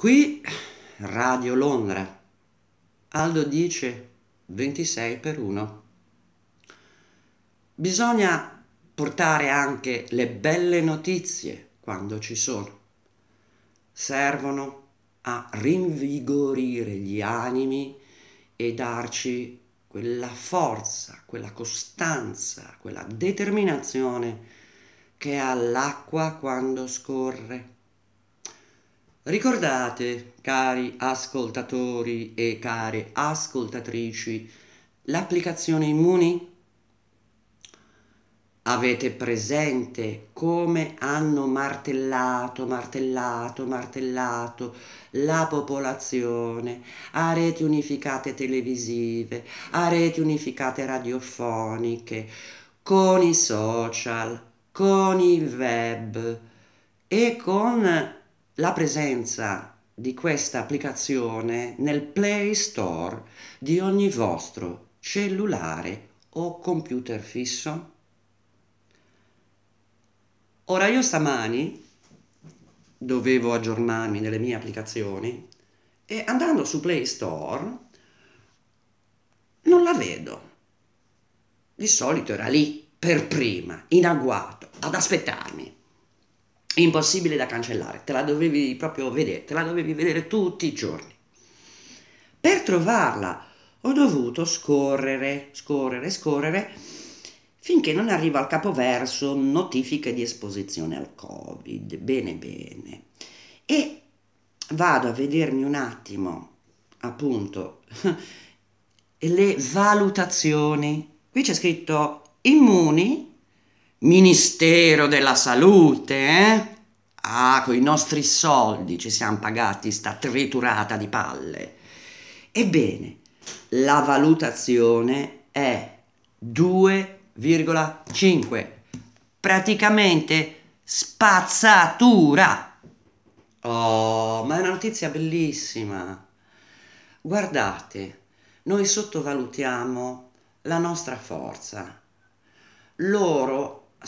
Qui Radio Londra. Aldo dice 26 per 1. Bisogna portare anche le belle notizie quando ci sono. Servono a rinvigorire gli animi e darci quella forza, quella costanza, quella determinazione che è all'acqua quando scorre Ricordate, cari ascoltatori e care ascoltatrici, l'applicazione Immuni? Avete presente come hanno martellato, martellato, martellato la popolazione a reti unificate televisive, a reti unificate radiofoniche, con i social, con il web e con la presenza di questa applicazione nel Play Store di ogni vostro cellulare o computer fisso? Ora io stamani dovevo aggiornarmi nelle mie applicazioni e andando su Play Store non la vedo. Di solito era lì per prima, in agguato, ad aspettarmi impossibile da cancellare, te la dovevi proprio vedere, te la dovevi vedere tutti i giorni. Per trovarla ho dovuto scorrere, scorrere, scorrere finché non arrivo al capoverso notifiche di esposizione al Covid. Bene, bene. E vado a vedermi un attimo, appunto, le valutazioni. Qui c'è scritto immuni Ministero della Salute, eh? Ah, con i nostri soldi ci siamo pagati sta triturata di palle. Ebbene, la valutazione è 2,5, praticamente spazzatura. Oh, ma è una notizia bellissima. Guardate, noi sottovalutiamo la nostra forza. Loro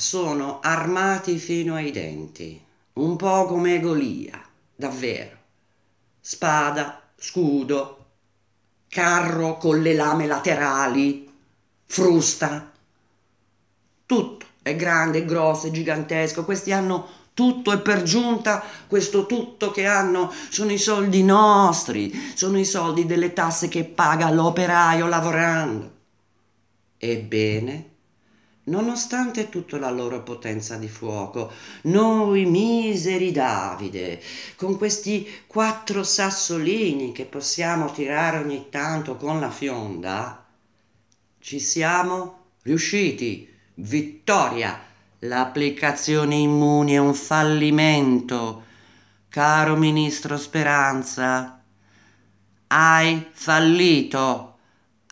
sono armati fino ai denti, un po' come Golia, davvero. Spada, scudo, carro con le lame laterali, frusta. Tutto è grande, è grosso, è gigantesco. Questi hanno tutto e per giunta questo tutto che hanno sono i soldi nostri, sono i soldi delle tasse che paga l'operaio lavorando. Ebbene, nonostante tutta la loro potenza di fuoco, noi miseri Davide, con questi quattro sassolini che possiamo tirare ogni tanto con la fionda, ci siamo riusciti. Vittoria! L'applicazione immuni è un fallimento. Caro ministro Speranza, hai fallito.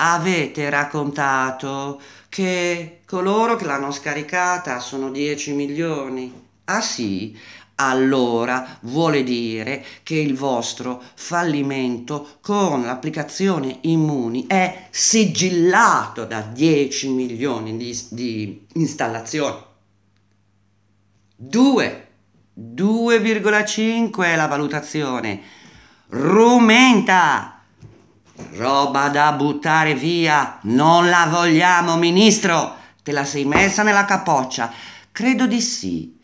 Avete raccontato che coloro che l'hanno scaricata sono 10 milioni. Ah sì? Allora vuole dire che il vostro fallimento con l'applicazione Immuni è sigillato da 10 milioni di, di installazioni. 2, 2,5 è la valutazione. Rumenta! Roba da buttare via. Non la vogliamo, ministro. Te la sei messa nella capoccia. Credo di sì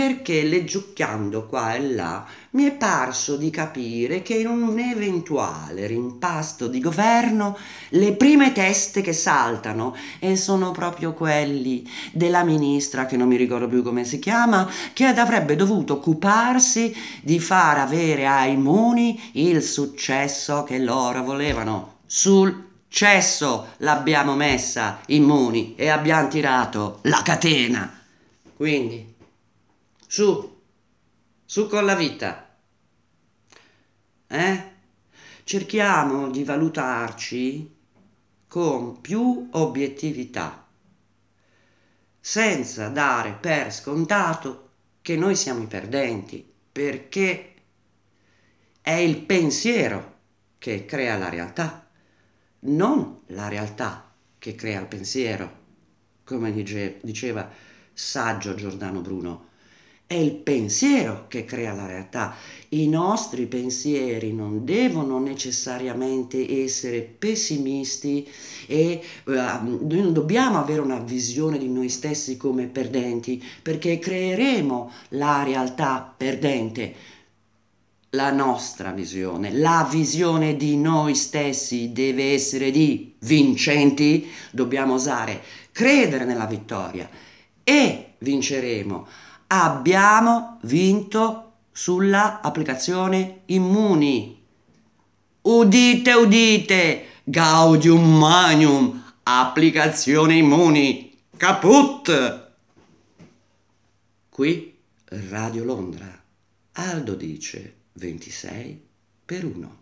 perché leggiucchiando qua e là mi è parso di capire che in un eventuale rimpasto di governo le prime teste che saltano e sono proprio quelli della ministra che non mi ricordo più come si chiama che avrebbe dovuto occuparsi di far avere ai Muni il successo che loro volevano sul cesso l'abbiamo messa immuni e abbiamo tirato la catena quindi su, su con la vita. Eh? Cerchiamo di valutarci con più obiettività, senza dare per scontato che noi siamo i perdenti, perché è il pensiero che crea la realtà, non la realtà che crea il pensiero, come dice, diceva saggio Giordano Bruno. È il pensiero che crea la realtà. I nostri pensieri non devono necessariamente essere pessimisti e uh, noi non dobbiamo avere una visione di noi stessi come perdenti perché creeremo la realtà perdente. La nostra visione, la visione di noi stessi deve essere di vincenti, dobbiamo osare credere nella vittoria e vinceremo abbiamo vinto sulla applicazione Immuni. Udite, udite, Gaudium Magnum, applicazione Immuni, caput! Qui Radio Londra, Aldo dice 26 per 1.